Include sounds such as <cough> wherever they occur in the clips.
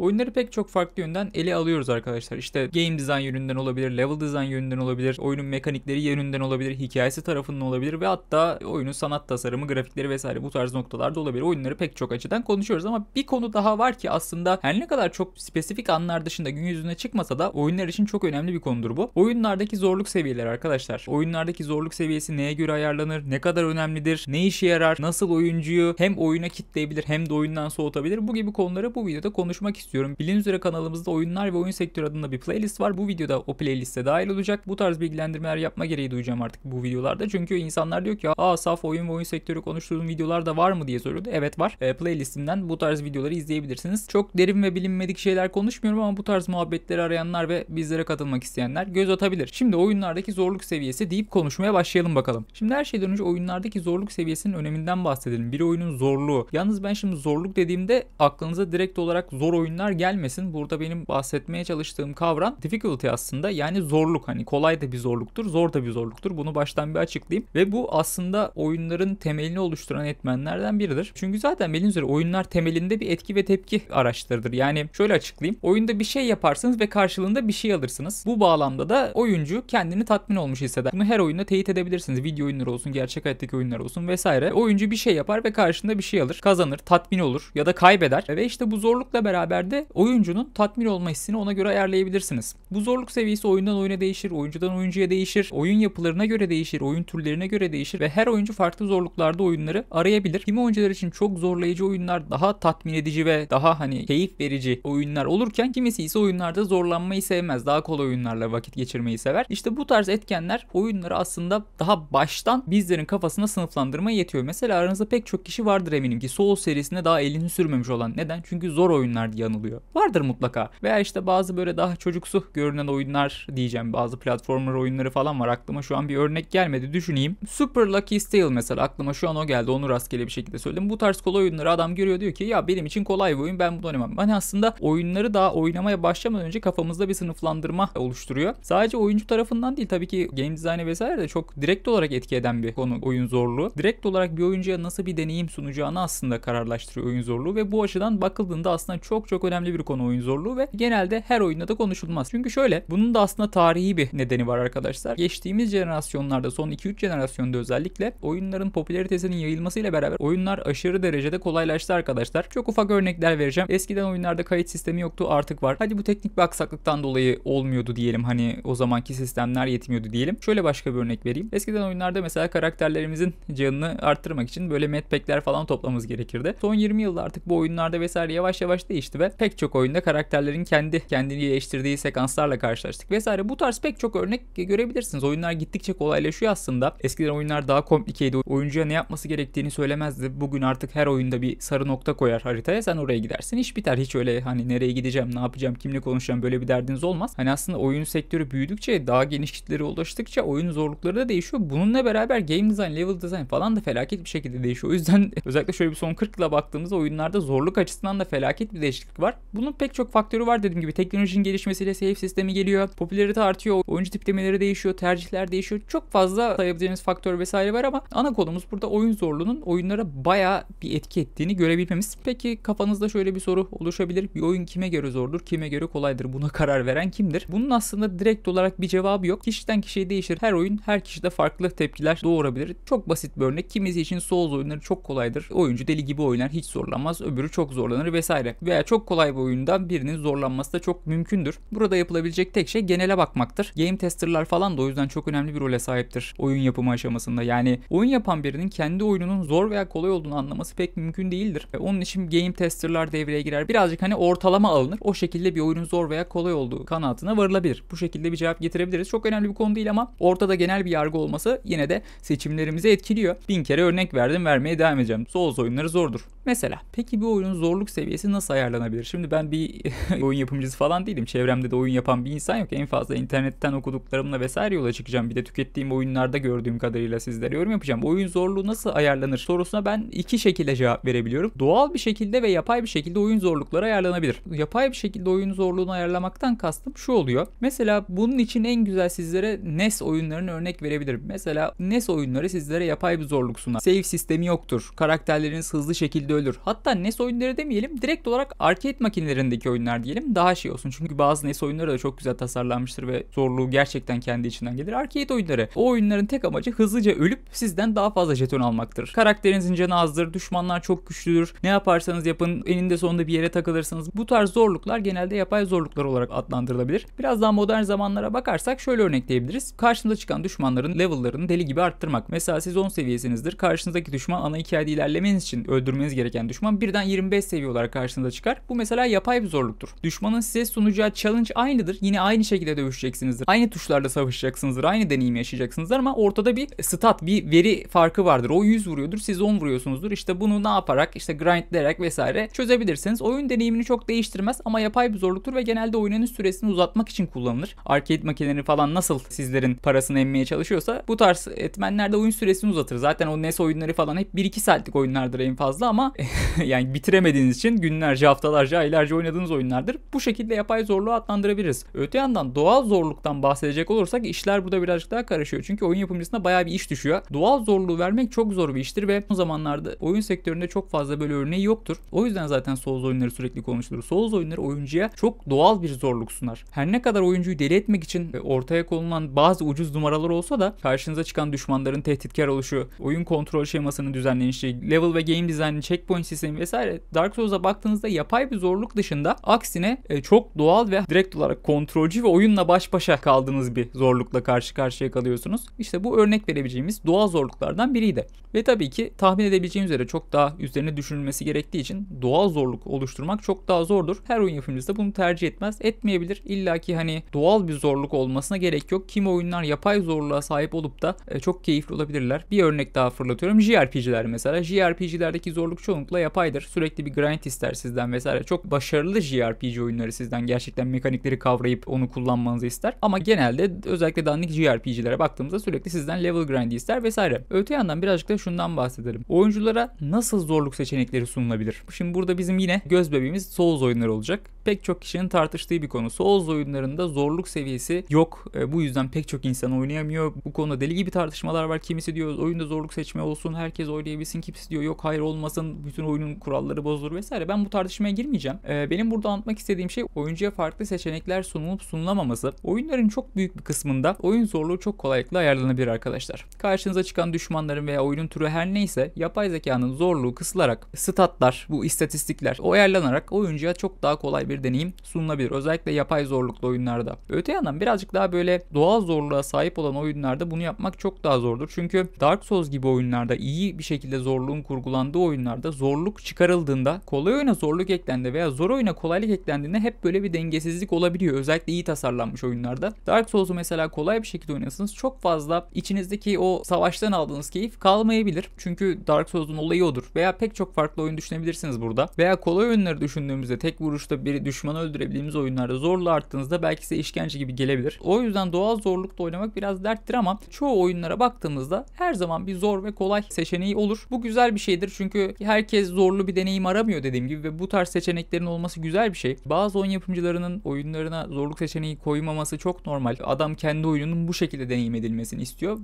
Oyunları pek çok farklı yönden ele alıyoruz arkadaşlar. İşte game design yönünden olabilir, level design yönünden olabilir, oyunun mekanikleri yönünden olabilir, hikayesi tarafından olabilir ve hatta oyunun sanat tasarımı, grafikleri vesaire bu tarz noktalarda olabilir. Oyunları pek çok açıdan konuşuyoruz ama bir konu daha var ki aslında her ne kadar çok spesifik anlar dışında gün yüzüne çıkmasa da oyunlar için çok önemli bir konudur bu. Oyunlardaki zorluk seviyeleri arkadaşlar. Oyunlardaki zorluk seviyesi neye göre ayarlanır, ne kadar önemlidir, ne işe yarar, nasıl oyuncuyu hem oyuna kitleyebilir hem de oyundan soğutabilir. Bu gibi konuları bu videoda konuşmak istiyorum istiyorum. Bildiğiniz üzere kanalımızda oyunlar ve oyun sektörü adında bir playlist var. Bu videoda o playliste dahil olacak. Bu tarz bilgilendirmeler yapma gereği duyacağım artık bu videolarda. Çünkü insanlar diyor ki aa saf oyun ve oyun sektörü konuştuğum videolar da var mı diye soruyordu. Evet var. E, playlistimden bu tarz videoları izleyebilirsiniz. Çok derin ve bilinmedik şeyler konuşmuyorum ama bu tarz muhabbetleri arayanlar ve bizlere katılmak isteyenler göz atabilir. Şimdi oyunlardaki zorluk seviyesi deyip konuşmaya başlayalım bakalım. Şimdi her şeyden önce oyunlardaki zorluk seviyesinin öneminden bahsedelim. Bir oyunun zorluğu. Yalnız ben şimdi zorluk dediğimde aklınıza direkt olarak zor oyunlar oyunlar gelmesin. Burada benim bahsetmeye çalıştığım kavram difficulty aslında yani zorluk. Hani kolay da bir zorluktur, zor da bir zorluktur. Bunu baştan bir açıklayayım. Ve bu aslında oyunların temelini oluşturan etmenlerden biridir. Çünkü zaten bildiğiniz üzere oyunlar temelinde bir etki ve tepki araçlarıdır. Yani şöyle açıklayayım. Oyunda bir şey yaparsınız ve karşılığında bir şey alırsınız. Bu bağlamda da oyuncu kendini tatmin olmuş hisseder. Bunu her oyunda teyit edebilirsiniz. Video oyunları olsun, gerçek hayattaki oyunlar olsun vesaire. Oyuncu bir şey yapar ve karşında bir şey alır. Kazanır, tatmin olur ya da kaybeder. Ve işte bu zorlukla beraber seviyelerde oyuncunun tatmin olma hissini ona göre ayarlayabilirsiniz. Bu zorluk seviyesi oyundan oyuna değişir, oyuncudan oyuncuya değişir, oyun yapılarına göre değişir, oyun türlerine göre değişir ve her oyuncu farklı zorluklarda oyunları arayabilir. Kimi oyuncular için çok zorlayıcı oyunlar daha tatmin edici ve daha hani keyif verici oyunlar olurken kimisi ise oyunlarda zorlanmayı sevmez. Daha kolay oyunlarla vakit geçirmeyi sever. İşte bu tarz etkenler oyunları aslında daha baştan bizlerin kafasına sınıflandırmaya yetiyor. Mesela aranızda pek çok kişi vardır eminim ki Soul serisine daha elini sürmemiş olan. Neden? Çünkü zor oyunlar diye anılıyor kullanılıyor. Vardır mutlaka. Veya işte bazı böyle daha çocuksu görünen oyunlar diyeceğim. Bazı platformer oyunları falan var. Aklıma şu an bir örnek gelmedi. Düşüneyim. Super Lucky Tale mesela aklıma şu an o geldi. Onu rastgele bir şekilde söyledim. Bu tarz kolay oyunları adam görüyor diyor ki ya benim için kolay bir oyun ben bunu oynamam. Hani aslında oyunları daha oynamaya başlamadan önce kafamızda bir sınıflandırma oluşturuyor. Sadece oyuncu tarafından değil tabii ki game design'e vesaire de çok direkt olarak etki eden bir konu oyun zorluğu. Direkt olarak bir oyuncuya nasıl bir deneyim sunacağını aslında kararlaştırıyor oyun zorluğu ve bu açıdan bakıldığında aslında çok çok önemli bir konu oyun zorluğu ve genelde her oyunda da konuşulmaz. Çünkü şöyle bunun da aslında tarihi bir nedeni var arkadaşlar. Geçtiğimiz jenerasyonlarda son 2-3 jenerasyonda özellikle oyunların popülaritesinin yayılmasıyla beraber oyunlar aşırı derecede kolaylaştı arkadaşlar. Çok ufak örnekler vereceğim. Eskiden oyunlarda kayıt sistemi yoktu artık var. Hadi bu teknik bir aksaklıktan dolayı olmuyordu diyelim hani o zamanki sistemler yetmiyordu diyelim. Şöyle başka bir örnek vereyim. Eskiden oyunlarda mesela karakterlerimizin canını arttırmak için böyle medpackler falan toplamamız gerekirdi. Son 20 yılda artık bu oyunlarda vesaire yavaş yavaş değişti ve pek çok oyunda karakterlerin kendi kendini iyileştirdiği sekanslarla karşılaştık vesaire. Bu tarz pek çok örnek görebilirsiniz. Oyunlar gittikçe kolaylaşıyor aslında. Eskiden oyunlar daha komplikeydi. Oyuncuya ne yapması gerektiğini söylemezdi. Bugün artık her oyunda bir sarı nokta koyar haritaya. Sen oraya gidersin. İş biter. Hiç öyle hani nereye gideceğim, ne yapacağım, kimle konuşacağım böyle bir derdiniz olmaz. Hani aslında oyun sektörü büyüdükçe, daha geniş kitlere ulaştıkça oyun zorlukları da değişiyor. Bununla beraber game design, level design falan da felaket bir şekilde değişiyor. O yüzden <laughs> özellikle şöyle bir son 40 yıla baktığımızda oyunlarda zorluk açısından da felaket bir değişiklik var. Bunun pek çok faktörü var dediğim gibi. Teknolojinin gelişmesiyle save sistemi geliyor. Popülarite artıyor. Oyuncu tiplemeleri değişiyor. Tercihler değişiyor. Çok fazla sayabileceğiniz faktör vesaire var ama ana konumuz burada oyun zorluğunun oyunlara baya bir etki ettiğini görebilmemiz. Peki kafanızda şöyle bir soru oluşabilir. Bir oyun kime göre zordur? Kime göre kolaydır? Buna <laughs> karar veren kimdir? Bunun aslında direkt olarak bir cevabı yok. Kişiden kişiye değişir. Her oyun her kişide farklı tepkiler doğurabilir. Çok basit bir örnek. Kimisi için Souls oyunları çok kolaydır. Oyuncu deli gibi oynar. Hiç zorlanmaz. Öbürü çok zorlanır vesaire. Veya çok kolay bir oyundan birinin zorlanması da çok mümkündür. Burada yapılabilecek tek şey genele bakmaktır. Game testerlar falan da o yüzden çok önemli bir role sahiptir oyun yapımı aşamasında. Yani oyun yapan birinin kendi oyununun zor veya kolay olduğunu anlaması pek mümkün değildir. E, onun için game testerlar devreye girer. Birazcık hani ortalama alınır. O şekilde bir oyunun zor veya kolay olduğu kanaatine varılabilir. Bu şekilde bir cevap getirebiliriz. Çok önemli bir konu değil ama ortada genel bir yargı olması yine de seçimlerimizi etkiliyor. Bin kere örnek verdim vermeye devam edeceğim. Souls oyunları zordur. Mesela peki bir oyunun zorluk seviyesi nasıl ayarlanabilir? olabilir. Şimdi ben bir <laughs> oyun yapımcısı falan değilim. Çevremde de oyun yapan bir insan yok. En fazla internetten okuduklarımla vesaire yola çıkacağım. Bir de tükettiğim oyunlarda gördüğüm kadarıyla sizlere yorum yapacağım. Oyun zorluğu nasıl ayarlanır sorusuna ben iki şekilde cevap verebiliyorum. Doğal bir şekilde ve yapay bir şekilde oyun zorlukları ayarlanabilir. Yapay bir şekilde oyun zorluğunu ayarlamaktan kastım şu oluyor. Mesela bunun için en güzel sizlere NES oyunlarını örnek verebilirim. Mesela NES oyunları sizlere yapay bir zorluk sunar. Save sistemi yoktur. Karakterleriniz hızlı şekilde ölür. Hatta NES oyunları demeyelim direkt olarak arcade arcade makinelerindeki oyunlar diyelim daha şey olsun. Çünkü bazı NES oyunları da çok güzel tasarlanmıştır ve zorluğu gerçekten kendi içinden gelir. Arcade oyunları. O oyunların tek amacı hızlıca ölüp sizden daha fazla jeton almaktır. Karakterinizin canı azdır, düşmanlar çok güçlüdür. Ne yaparsanız yapın eninde sonunda bir yere takılırsınız. Bu tarz zorluklar genelde yapay zorluklar olarak adlandırılabilir. Biraz daha modern zamanlara bakarsak şöyle örnekleyebiliriz. Karşınıza çıkan düşmanların level'larını deli gibi arttırmak. Mesela siz 10 seviyesinizdir. Karşınızdaki düşman ana hikayede ilerlemeniz için öldürmeniz gereken düşman birden 25 seviye olarak karşınıza çıkar. Bu mesela yapay bir zorluktur. Düşmanın size sunacağı challenge aynıdır. Yine aynı şekilde dövüşeceksinizdir. Aynı tuşlarla savaşacaksınızdır. Aynı deneyimi yaşayacaksınızdır ama ortada bir stat, bir veri farkı vardır. O 100 vuruyordur, siz 10 vuruyorsunuzdur. İşte bunu ne yaparak, işte grindleyerek vesaire çözebilirsiniz. Oyun deneyimini çok değiştirmez ama yapay bir zorluktur ve genelde oyunun süresini uzatmak için kullanılır. Arcade makineleri falan nasıl sizlerin parasını emmeye çalışıyorsa bu tarz etmenlerde oyun süresini uzatır. Zaten o NES oyunları falan hep 1-2 saatlik oyunlardır en fazla ama <laughs> yani bitiremediğiniz için günlerce haftalarca yıllarca aylarca oynadığınız oyunlardır. Bu şekilde yapay zorluğu adlandırabiliriz. Öte yandan doğal zorluktan bahsedecek olursak işler burada birazcık daha karışıyor. Çünkü oyun yapımcısına bayağı bir iş düşüyor. Doğal zorluğu vermek çok zor bir iştir ve o zamanlarda oyun sektöründe çok fazla böyle örneği yoktur. O yüzden zaten Souls oyunları sürekli konuşulur. Souls oyunları oyuncuya çok doğal bir zorluk sunar. Her ne kadar oyuncuyu deli etmek için ortaya konulan bazı ucuz numaralar olsa da karşınıza çıkan düşmanların tehditkar oluşu, oyun kontrol şemasının düzenlenişi, level ve game dizaynı, checkpoint sistemi vesaire Dark Souls'a baktığınızda yapay bir zorluk dışında aksine e, çok doğal ve direkt olarak kontrolcü ve oyunla baş başa kaldığınız bir zorlukla karşı karşıya kalıyorsunuz. İşte bu örnek verebileceğimiz doğal zorluklardan biriydi. Ve tabii ki tahmin edebileceğimiz üzere çok daha üzerine düşünülmesi gerektiği için doğal zorluk oluşturmak çok daha zordur. Her oyun yapımcısı da bunu tercih etmez. Etmeyebilir. İlla ki hani doğal bir zorluk olmasına gerek yok. Kim oyunlar yapay zorluğa sahip olup da e, çok keyifli olabilirler. Bir örnek daha fırlatıyorum. JRPG'ler mesela. JRPG'lerdeki zorluk çoğunlukla yapaydır. Sürekli bir grind ister sizden vesaire çok başarılı JRPG oyunları sizden gerçekten mekanikleri kavrayıp onu kullanmanızı ister. Ama genelde özellikle dandik JRPG'lere baktığımızda sürekli sizden level grind ister vesaire. Öte yandan birazcık da şundan bahsedelim. Oyunculara nasıl zorluk seçenekleri sunulabilir? Şimdi burada bizim yine göz bebeğimiz Souls oyunları olacak pek çok kişinin tartıştığı bir konu. Oz oyunlarında zorluk seviyesi yok. E, bu yüzden pek çok insan oynayamıyor. Bu konuda deli gibi tartışmalar var. Kimisi diyor oyunda zorluk seçme olsun, herkes oynayabilsin. Kimisi diyor yok hayır olmasın, bütün oyunun kuralları bozulur vesaire. Ben bu tartışmaya girmeyeceğim. E, benim burada anlatmak istediğim şey oyuncuya farklı seçenekler sunulup sunulamaması. Oyunların çok büyük bir kısmında oyun zorluğu çok kolaylıkla ayarlanabilir arkadaşlar. Karşınıza çıkan düşmanların veya oyunun türü her neyse yapay zekanın zorluğu kısılarak statlar, bu istatistikler o ayarlanarak oyuncuya çok daha kolay bir bir deneyim sunulabilir. Özellikle yapay zorluklu oyunlarda. Öte yandan birazcık daha böyle doğal zorluğa sahip olan oyunlarda bunu yapmak çok daha zordur. Çünkü Dark Souls gibi oyunlarda iyi bir şekilde zorluğun kurgulandığı oyunlarda zorluk çıkarıldığında kolay oyuna zorluk eklendi veya zor oyuna kolaylık eklendiğinde hep böyle bir dengesizlik olabiliyor. Özellikle iyi tasarlanmış oyunlarda. Dark Souls'u mesela kolay bir şekilde oynasınız çok fazla içinizdeki o savaştan aldığınız keyif kalmayabilir. Çünkü Dark Souls'un olayı odur. Veya pek çok farklı oyun düşünebilirsiniz burada. Veya kolay oyunları düşündüğümüzde tek vuruşta bir düşmanı öldürebildiğimiz oyunlarda zorla arttığınızda belki size işkence gibi gelebilir. O yüzden doğal zorlukta oynamak biraz derttir ama çoğu oyunlara baktığımızda her zaman bir zor ve kolay seçeneği olur. Bu güzel bir şeydir çünkü herkes zorlu bir deneyim aramıyor dediğim gibi ve bu tarz seçeneklerin olması güzel bir şey. Bazı oyun yapımcılarının oyunlarına zorluk seçeneği koymaması çok normal. Adam kendi oyununun bu şekilde deneyim edilmesini istiyor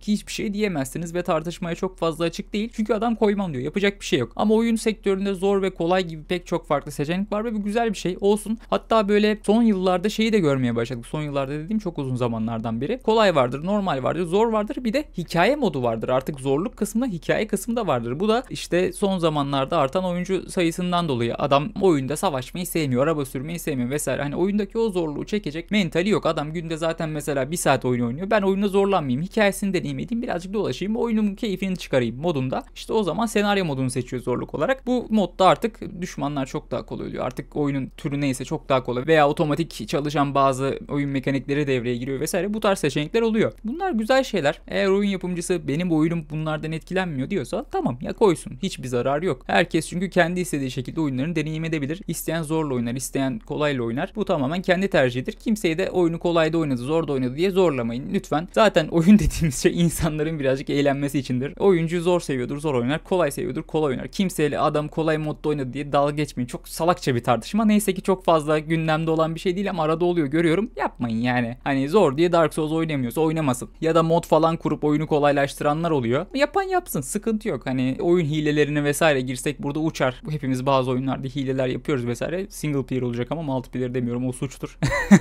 ki hiçbir şey diyemezsiniz ve tartışmaya çok fazla açık değil. Çünkü adam koymam diyor. Yapacak bir şey yok. Ama oyun sektöründe zor ve kolay gibi pek çok farklı seçenek var ve bu güzel bir şey şey olsun. Hatta böyle son yıllarda şeyi de görmeye başladık. Son yıllarda dediğim çok uzun zamanlardan beri. Kolay vardır, normal vardır, zor vardır. Bir de hikaye modu vardır. Artık zorluk kısmında hikaye kısmı da vardır. Bu da işte son zamanlarda artan oyuncu sayısından dolayı adam oyunda savaşmayı sevmiyor, araba sürmeyi sevmiyor vesaire. Hani oyundaki o zorluğu çekecek mentali yok. Adam günde zaten mesela bir saat oyun oynuyor. Ben oyunda zorlanmayayım, hikayesini deneyim edeyim, birazcık dolaşayım, oyunumun keyfini çıkarayım modunda. İşte o zaman senaryo modunu seçiyor zorluk olarak. Bu modda artık düşmanlar çok daha kolay oluyor. Artık oyunun türü neyse çok daha kolay veya otomatik çalışan bazı oyun mekanikleri devreye giriyor vesaire bu tarz seçenekler oluyor. Bunlar güzel şeyler. Eğer oyun yapımcısı benim bu oyunum bunlardan etkilenmiyor diyorsa tamam ya koysun. Hiçbir zararı yok. Herkes çünkü kendi istediği şekilde oyunlarını deneyim edebilir. İsteyen zorla oynar, isteyen kolayla oynar. Bu tamamen kendi tercihidir. Kimseyi de oyunu kolayda oynadı, zorda oynadı diye zorlamayın lütfen. Zaten oyun <laughs> dediğimiz şey insanların birazcık eğlenmesi içindir. Oyuncu zor seviyordur, zor oynar. Kolay seviyordur, kolay oynar. Kimseyle adam kolay modda oynadı diye dalga geçmeyin. Çok salakça bir tartışma. Neyse Neyse ki çok fazla gündemde olan bir şey değil ama arada oluyor görüyorum. Yapmayın yani. Hani zor diye Dark Souls oynamıyorsa oynamasın. Ya da mod falan kurup oyunu kolaylaştıranlar oluyor. Yapan yapsın sıkıntı yok. Hani oyun hilelerine vesaire girsek burada uçar. Hepimiz bazı oyunlarda hileler yapıyoruz vesaire. Single player olacak ama multiplayer demiyorum o suçtur.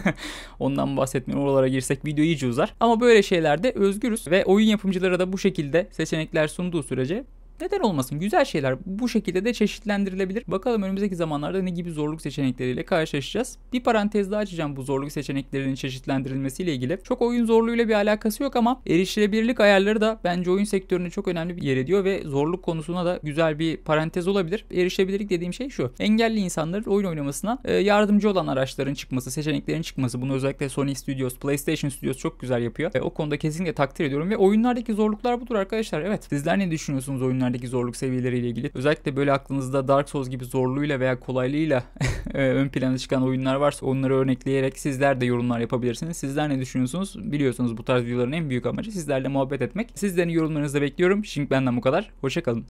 <laughs> Ondan bahsetmiyorum. Oralara girsek video iyice uzar. Ama böyle şeylerde özgürüz ve oyun yapımcılara da bu şekilde seçenekler sunduğu sürece neden olmasın? Güzel şeyler bu şekilde de çeşitlendirilebilir. Bakalım önümüzdeki zamanlarda ne gibi zorluk seçenekleriyle karşılaşacağız. Bir parantez daha açacağım bu zorluk seçeneklerinin çeşitlendirilmesiyle ilgili. Çok oyun zorluğuyla bir alakası yok ama erişilebilirlik ayarları da bence oyun sektörüne çok önemli bir yer ediyor ve zorluk konusuna da güzel bir parantez olabilir. Erişilebilirlik dediğim şey şu. Engelli insanların oyun oynamasına e, yardımcı olan araçların çıkması, seçeneklerin çıkması. Bunu özellikle Sony Studios, PlayStation Studios çok güzel yapıyor. E, o konuda kesinlikle takdir ediyorum ve oyunlardaki zorluklar budur arkadaşlar. Evet. Sizler ne düşünüyorsunuz oyunlar oyunlardaki zorluk seviyeleriyle ilgili. Özellikle böyle aklınızda Dark Souls gibi zorluğuyla veya kolaylığıyla <laughs> e, ön plana çıkan oyunlar varsa onları örnekleyerek sizler de yorumlar yapabilirsiniz. Sizler ne düşünüyorsunuz? Biliyorsunuz bu tarz videoların en büyük amacı sizlerle muhabbet etmek. Sizlerin yorumlarınızı bekliyorum. Şimdi benden bu kadar. Hoşçakalın.